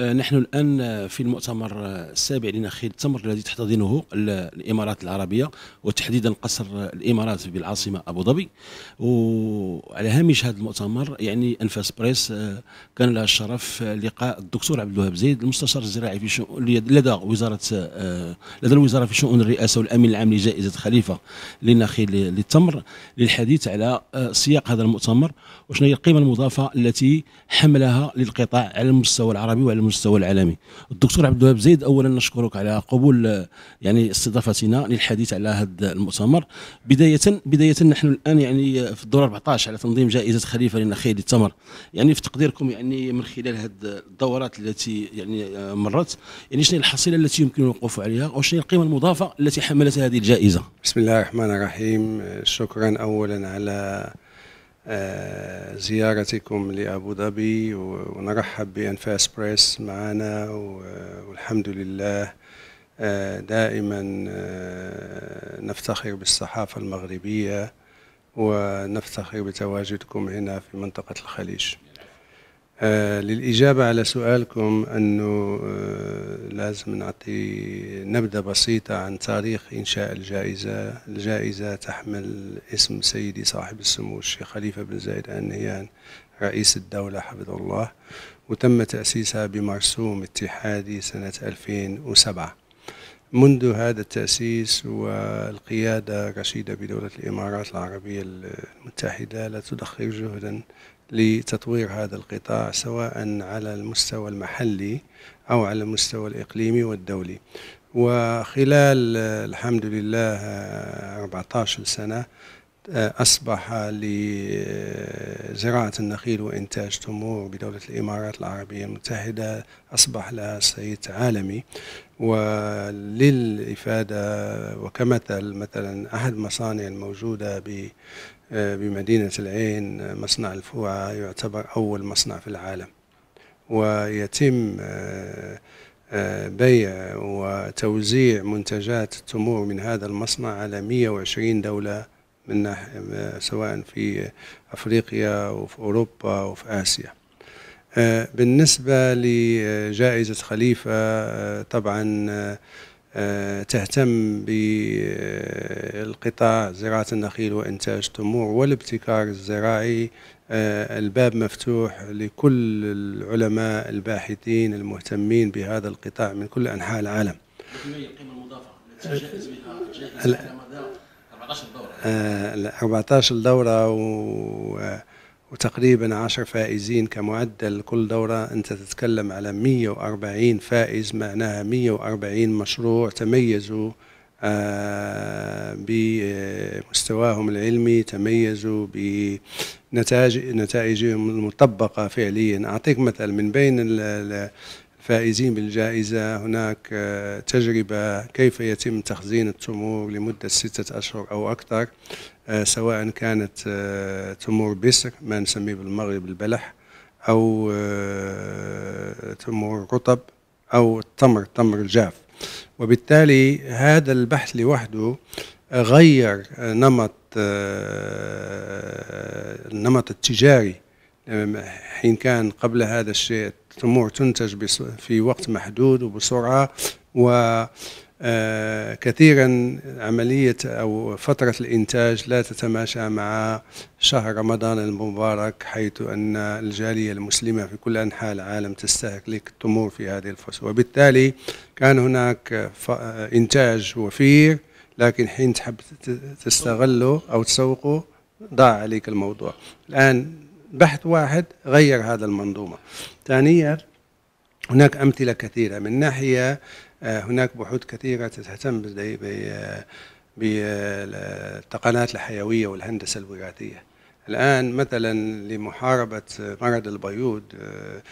آه، نحن الآن في المؤتمر السابع لنخيل التمر الذي تحتضنه الإمارات العربية وتحديدا قصر الإمارات بالعاصمة أبو ظبي وعلى هامش هذا المؤتمر يعني أنفاس بريس آه، كان لها الشرف آه، لقاء الدكتور عبد الوهاب زيد المستشار الزراعي في شؤون لدى وزارة لدى الوزارة في شؤون الرئاسة والأمين العام لجائزة خليفة للنخيل للتمر للحديث على سياق هذا المؤتمر وشنو هي القيمة المضافة التي حملها للقطاع على المستوى العربي وعلى المستوى العالمي الدكتور عبد الوهاب زيد اولا نشكرك على قبول يعني استضافتنا للحديث على هذا المؤتمر بدايه بدايه نحن الان يعني في الدور 14 على تنظيم جائزه خليفه للنخيل للتمر يعني في تقديركم يعني من خلال هذه الدورات التي يعني مرت يعني شنو الحصيله التي يمكن الوقوف عليها وشنو القيمه المضافه التي حملت هذه الجائزه بسم الله الرحمن الرحيم شكرا اولا على آه، زيارتكم لأبو ظبي ونرحب بأنفاس بريس معنا والحمد لله آه، دائما آه، نفتخر بالصحافة المغربية ونفتخر بتواجدكم هنا في منطقة الخليج آه، للإجابة على سؤالكم أنه آه، لازم نعطي نبذة بسيطة عن تاريخ إنشاء الجائزة الجائزة تحمل اسم سيدي صاحب السمو الشيخ خليفة بن زايد آل نهيان رئيس الدولة حفظه الله وتم تأسيسها بمرسوم اتحادي سنة 2007 منذ هذا التأسيس والقيادة الرشيدة بدولة الإمارات العربية المتحدة لا تدخر جهدا لتطوير هذا القطاع سواء على المستوى المحلي أو على المستوى الإقليمي والدولي وخلال الحمد لله 14 سنة أصبح لزراعة النخيل وإنتاج تمور بدولة الإمارات العربية المتحدة أصبح لها صيت عالمي وللإفادة وكمثل مثلا أحد المصانع الموجودة بمدينة العين مصنع الفوعة يعتبر أول مصنع في العالم ويتم بيع وتوزيع منتجات التمور من هذا المصنع على 120 دولة من ناحية سواء في أفريقيا وفي أوروبا وفي آسيا آه، بالنسبة لجائزة خليفة آه، طبعا آه، تهتم بالقطاع زراعة النخيل وإنتاج التمور والابتكار الزراعي الباب مفتوح لكل العلماء الباحثين المهتمين بهذا القطاع من كل أنحاء العالم. القيمة المضافة التي جاءت بها 14 آه، دوره و آه، وتقريبا 10 فائزين كمعدل كل دورة أنت تتكلم على 140 فائز معناها 140 مشروع تميزوا آه، بمستواهم العلمي تميزوا بنتائجهم المطبقة فعليا أعطيك مثل من بين فائزين بالجائزة هناك آه، تجربة كيف يتم تخزين التمور لمدة ستة أشهر أو أكثر آه، سواء كانت آه، تمور بسر ما نسميه بالمغرب البلح أو تمور رطب أو التمر التمر الجاف وبالتالي هذا البحث لوحده غير نمط النمط التجاري حين كان قبل هذا الشيء التمور تنتج في وقت محدود وبسرعة و آه، كثيرا عملية أو فترة الإنتاج لا تتماشى مع شهر رمضان المبارك حيث أن الجالية المسلمة في كل أنحاء العالم تستهلك التمور في هذه الفصل وبالتالي كان هناك آه، إنتاج وفير لكن حين تحب تستغله أو تسوقه ضاع عليك الموضوع الآن بحث واحد غير هذا المنظومة ثانيا هناك أمثلة كثيرة من ناحية آه، هناك بحوث كثيرة تهتم بالتقنيات الحيوية والهندسة الوراثية الآن مثلا لمحاربة مرض البيوض آه،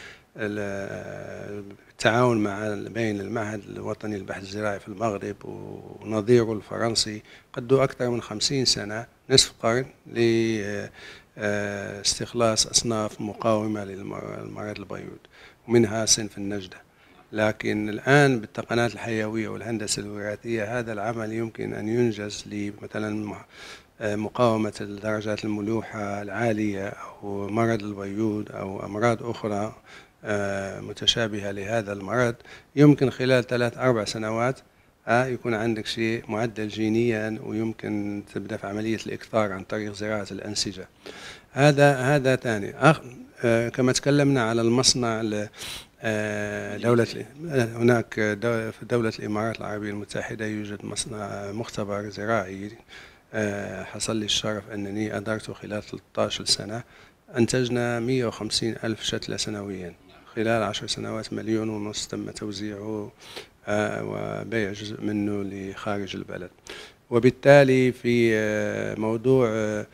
التعاون مع بين المعهد الوطني للبحث الزراعي في المغرب ونظيره الفرنسي قدوا أكثر من خمسين سنة نصف قرن آه، آه، استخلاص أصناف مقاومة للمرض البيوض ومنها صنف النجدة لكن الآن بالتقنات الحيوية والهندسة الوراثية هذا العمل يمكن أن ينجز لمثلا آه، مقاومة درجات الملوحة العالية أو مرض البيوض أو أمراض أخرى آه، متشابهة لهذا المرض يمكن خلال ثلاث أربع سنوات آه يكون عندك شيء معدل جينيا ويمكن تبدا في عمليه الاكثار عن طريق زراعه الانسجه. هذا هذا ثاني آه كما تكلمنا على المصنع آه دولة آه، هناك في دولة الإمارات العربية المتحدة يوجد مصنع آه، مختبر زراعي آه، حصل لي الشرف أنني أدرته خلال 13 سنة أنتجنا 150 ألف شتلة سنوياً خلال عشر سنوات مليون ونص تم توزيعه آه، وبيع جزء منه لخارج البلد وبالتالي في آه، موضوع آه،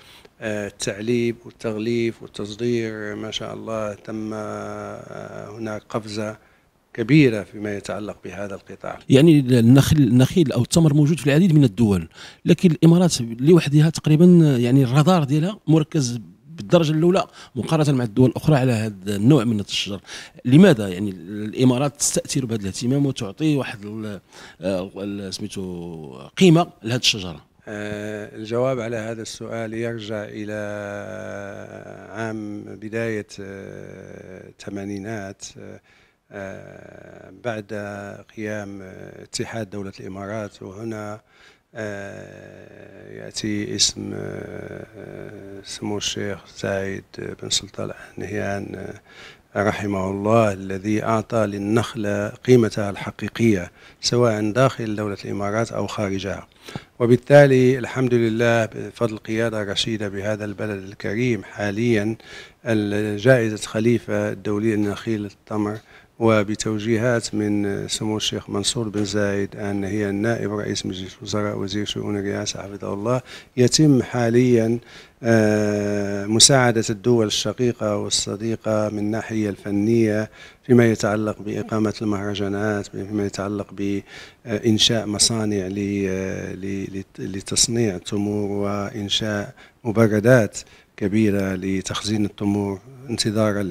التعليب والتغليف والتصدير ما شاء الله تم هناك قفزة كبيرة فيما يتعلق بهذا القطاع يعني النخيل, النخيل أو التمر موجود في العديد من الدول لكن الإمارات لوحدها تقريبا يعني الرادار ديالها مركز بالدرجه الاولى مقارنه مع الدول الاخرى على هذا النوع من الشجر لماذا يعني الامارات تستاثر بهذا الاهتمام وتعطي واحد آه، سميتو قيمه لهذه الشجره آه، الجواب على هذا السؤال يرجع إلى عام بداية آه، الثمانينات بعد قيام اتحاد دولة الإمارات وهنا آه، يأتي اسم آه، آه، سمو الشيخ سعيد بن سلطان نهيان رحمه الله الذي أعطى للنخلة قيمتها الحقيقية سواء داخل دولة الإمارات أو خارجها وبالتالي الحمد لله بفضل القيادة الرشيدة بهذا البلد الكريم حاليا جائزة خليفة الدولية لنخيل التمر وبتوجيهات من سمو الشيخ منصور بن زايد أن هي النائب رئيس مجلس الوزراء وزير شؤون الرئاسة حفظه الله يتم حاليا آه، مساعدة الدول الشقيقة والصديقة من الناحية الفنية فيما يتعلق بإقامة المهرجانات فيما يتعلق بإنشاء مصانع آه، لتصنيع التمور وإنشاء مبردات كبيرة لتخزين التمور انتظارا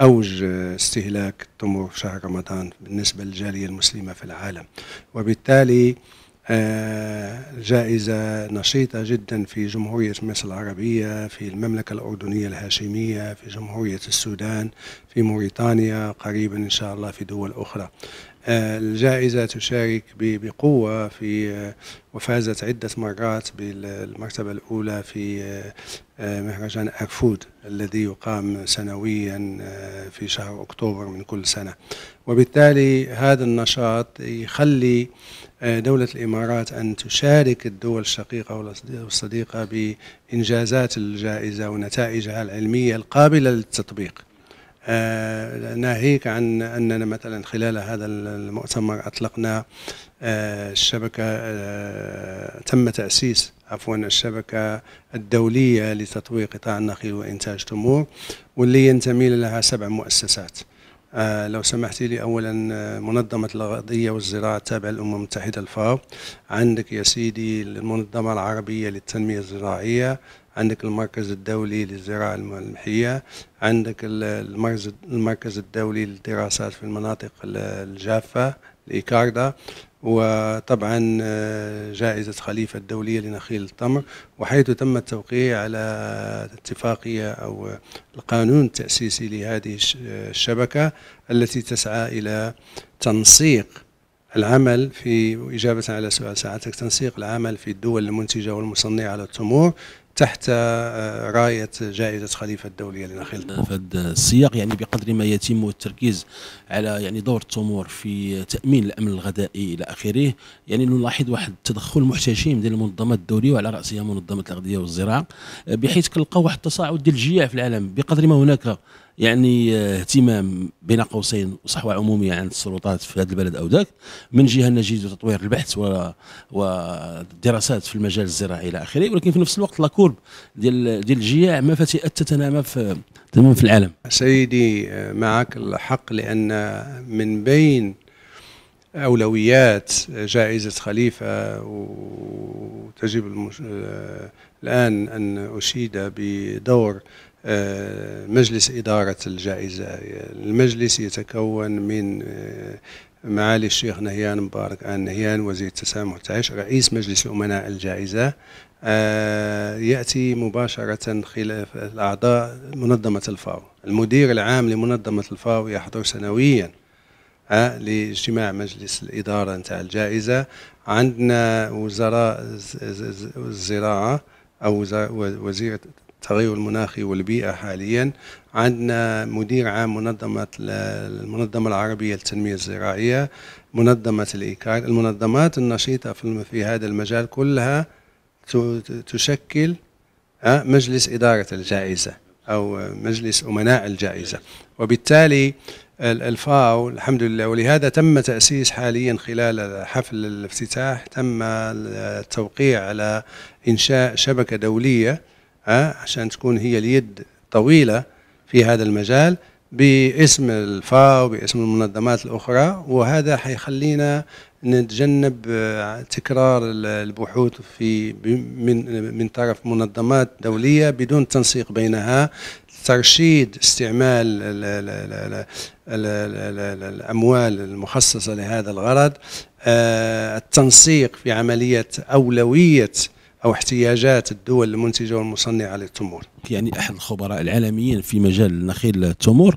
أوج استهلاك التمر في شهر رمضان بالنسبة للجالية المسلمة في العالم وبالتالي آه، جائزة نشيطة جدا في جمهورية مصر العربية في المملكة الأردنية الهاشمية في جمهورية السودان في موريتانيا قريبا إن شاء الله في دول أخرى الجائزة تشارك بقوة في وفازت عدة مرات بالمرتبة الأولى في آه، مهرجان أرفود الذي يقام سنويا آه، في شهر أكتوبر من كل سنة وبالتالي هذا النشاط يخلي آه، دولة الإمارات أن تشارك الدول الشقيقة والصديقة بإنجازات الجائزة ونتائجها العلمية القابلة للتطبيق آه، ناهيك عن أننا مثلا خلال هذا المؤتمر أطلقنا آه، الشبكة آه، تم تأسيس عفوا الشبكة الدولية لتطوير قطاع النخيل وإنتاج تمور واللي ينتمي لها سبع مؤسسات آه لو سمحت لي اولا منظمه الغذيه والزراعه التابعه للامم المتحده الفاو عندك يا سيدي المنظمه العربيه للتنميه الزراعيه عندك المركز الدولي للزراعة الملحية عندك المركز الدولي للدراسات في المناطق الجافة الإيكاردا وطبعا آه، جائزة خليفة الدولية لنخيل التمر وحيث تم التوقيع على اتفاقية أو القانون التأسيسي لهذه الشبكة التي تسعى إلى تنسيق العمل في إجابة على سؤال ساعتك تنسيق العمل في الدول المنتجة والمصنعة على التمور تحت آه، راية جائزة خليفة الدولية في هذا السياق يعني بقدر ما يتم التركيز على يعني دور التمور في تأمين الأمن الغذائي إلى آخره يعني نلاحظ واحد التدخل محتشم ديال المنظمات الدولية وعلى رأسها منظمة الأغذية والزراعة آه، بحيث كنلقاو واحد التصاعد ديال الجياع في العالم بقدر ما هناك يعني آه، اهتمام بين قوسين وصحوه عموميه عند السلطات في هذا البلد او ذاك من جهه نجد تطوير البحث والدراسات في المجال الزراعي الى اخره ولكن في نفس الوقت لاكورب ديال ديال الجياع ما تتنامى في في العالم سيدي آه، معك الحق لان من بين اولويات جائزه خليفه وتجب آه، الان ان اشيد بدور مجلس إدارة الجائزة المجلس يتكون من آه، معالي الشيخ نهيان مبارك آل نهيان وزير التسامح والتعايش رئيس مجلس أمناء الجائزة آه، يأتي مباشرة خلاف الأعضاء منظمة الفاو المدير العام لمنظمة الفاو يحضر سنوياً آه، لاجتماع مجلس الإدارة نتاع الجائزة عندنا وزراء الزراعة أو وزير التغير المناخي والبيئة حاليا عندنا مدير عام منظمة المنظمة العربية للتنمية الزراعية منظمة الإيكار المنظمات النشيطة في هذا المجال كلها تشكل آه، مجلس إدارة الجائزة أو مجلس أمناء الجائزة وبالتالي الفاو الحمد لله ولهذا تم تأسيس حاليا خلال حفل الافتتاح تم التوقيع على إنشاء شبكة دولية عشان تكون هي اليد طويلة في هذا المجال باسم الفاو باسم المنظمات الأخرى وهذا حيخلينا نتجنب تكرار البحوث في من من طرف منظمات دولية بدون تنسيق بينها ترشيد استعمال الأموال المخصصة لهذا الغرض التنسيق في عملية أولوية او احتياجات الدول المنتجه والمصنعه للتمور. يعني احد الخبراء العالميين في مجال نخيل التمور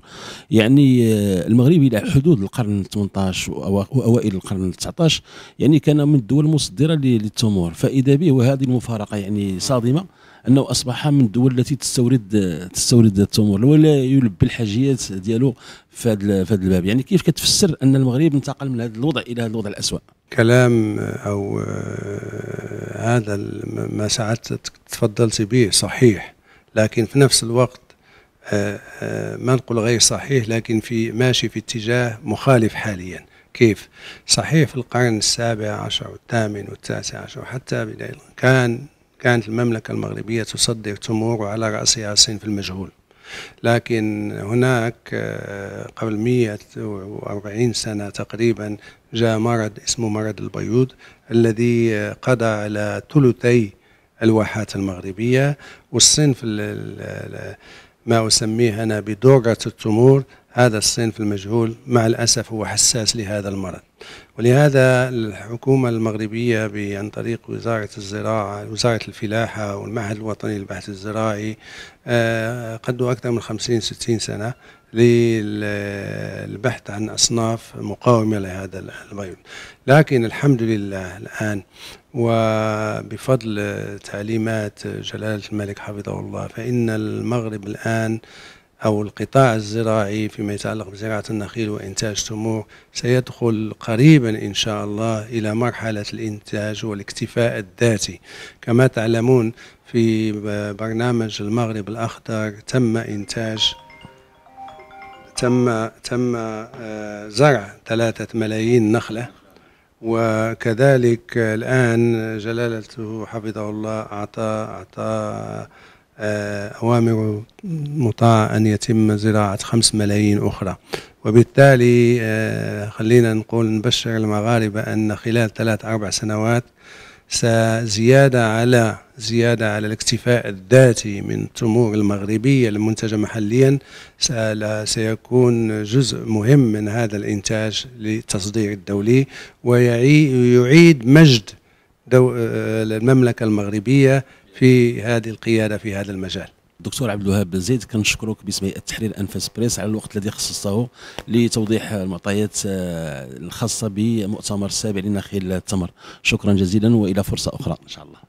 يعني آه، المغرب الى حدود القرن 18 واوائل القرن 19 يعني كان من الدول المصدره للتمور فاذا به وهذه المفارقه يعني صادمه انه اصبح من الدول التي تستورد تستورد التمور ولا يلبي الحاجيات ديالو في هذا في هذا الباب يعني كيف كتفسر ان المغرب انتقل من هذا الوضع الى هذا الوضع الاسوء كلام او آه، هذا ما ساعات تفضلت به صحيح لكن في نفس الوقت آه، آه، ما نقول غير صحيح لكن في ماشي في اتجاه مخالف حاليا كيف صحيح في القرن السابع عشر والثامن والتاسع عشر وحتى بداية كان كانت المملكة المغربية تصدر تمور وعلى رأسها الصين في المجهول لكن هناك آه، قبل 140 سنة تقريبا جاء مرض اسمه مرض البيوض الذي آه، قضى على ثلثي الواحات المغربية والصنف ما أسميه أنا بدورة التمور هذا الصنف المجهول مع الأسف هو حساس لهذا المرض ولهذا الحكومة المغربية عن طريق وزارة الزراعة وزارة الفلاحة والمعهد الوطني للبحث الزراعي آه، قدوا أكثر من 50 60 سنة للبحث عن أصناف مقاومة لهذا الفيروس لكن الحمد لله الآن وبفضل تعليمات جلالة الملك حفظه الله فإن المغرب الآن أو القطاع الزراعي فيما يتعلق بزراعة النخيل وإنتاج تمور سيدخل قريبا إن شاء الله إلى مرحلة الإنتاج والاكتفاء الذاتي كما تعلمون في برنامج المغرب الأخضر تم إنتاج تم تم آه، زرع ثلاثة ملايين نخلة وكذلك الآن جلالته حفظه الله أعطى أعطى آه، أوامر مطاع أن يتم زراعة خمس ملايين أخرى وبالتالي آه، خلينا نقول نبشر المغاربة أن خلال ثلاث أربع سنوات زيادة على زيادة على الاكتفاء الذاتي من التمور المغربية المنتجة محليا سيكون جزء مهم من هذا الإنتاج للتصدير الدولي ويعيد مجد آه، المملكة المغربية في هذه القياده في هذا المجال دكتور عبد الوهاب بن زيد كنشكرك باسم هيئه تحرير انفاس بريس على الوقت الذي خصصته لتوضيح المعطيات آه، الخاصه بمؤتمر السابع لنخيل التمر شكرا جزيلا والى فرصه اخرى ان شاء الله